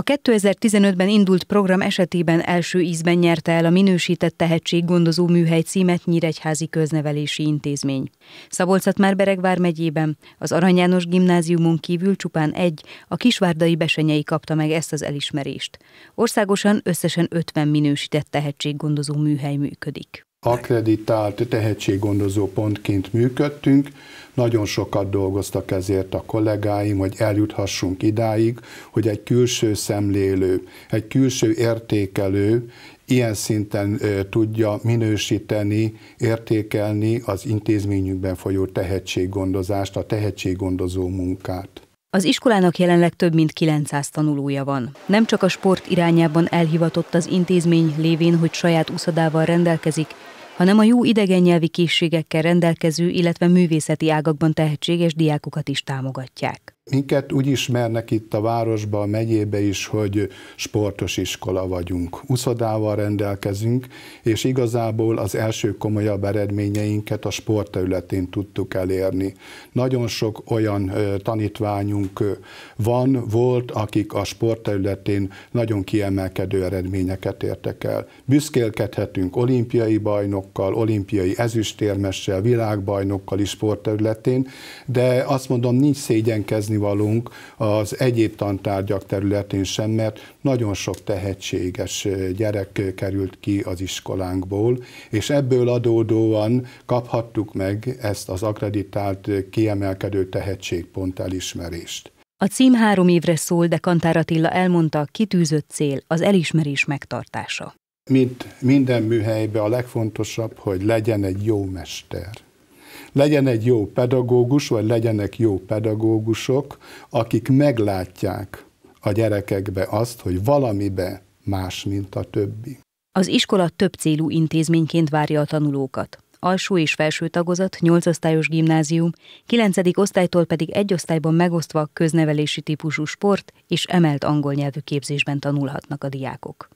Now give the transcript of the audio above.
A 2015-ben indult program esetében első ízben nyerte el a minősített tehetséggondozó műhely címet Nyíregyházi Köznevelési Intézmény. Szabolcat már Beregvár megyében, az Arany János gimnáziumon kívül csupán egy, a kisvárdai besenyei kapta meg ezt az elismerést. Országosan összesen 50 minősített tehetséggondozó műhely működik akreditált tehetséggondozó pontként működtünk, nagyon sokat dolgoztak ezért a kollégáim, hogy eljuthassunk idáig, hogy egy külső szemlélő, egy külső értékelő ilyen szinten tudja minősíteni, értékelni az intézményünkben folyó tehetséggondozást, a tehetséggondozó munkát. Az iskolának jelenleg több mint 900 tanulója van. Nem csak a sport irányában elhivatott az intézmény lévén, hogy saját úszadával rendelkezik, hanem a jó nyelvi készségekkel rendelkező, illetve művészeti ágakban tehetséges diákokat is támogatják. Minket úgy ismernek itt a városba, a megyébe is, hogy sportos iskola vagyunk. Uszodával rendelkezünk, és igazából az első komolyabb eredményeinket a sportterületén tudtuk elérni. Nagyon sok olyan tanítványunk van, volt, akik a sportterületén nagyon kiemelkedő eredményeket értek el. Büszkélkedhetünk olimpiai bajnokkal, olimpiai ezüstérmessel, világbajnokkal is sportterületén, de azt mondom, nincs szégyenkezni dolgozni valunk az egyéb tantárgyak területén sem, mert nagyon sok tehetséges gyerek került ki az iskolánkból, és ebből adódóan kaphattuk meg ezt az akreditált kiemelkedő tehetségpont elismerést. A cím három évre szól, de Kantár Attila elmondta, kitűzött cél az elismerés megtartása. Mint minden műhelyben a legfontosabb, hogy legyen egy jó mester. Legyen egy jó pedagógus, vagy legyenek jó pedagógusok, akik meglátják a gyerekekbe azt, hogy valamibe más, mint a többi. Az iskola több célú intézményként várja a tanulókat. Alsó és felső tagozat, 8 osztályos gimnázium, 9. osztálytól pedig egy osztályban megosztva köznevelési típusú sport és emelt angol nyelvű képzésben tanulhatnak a diákok.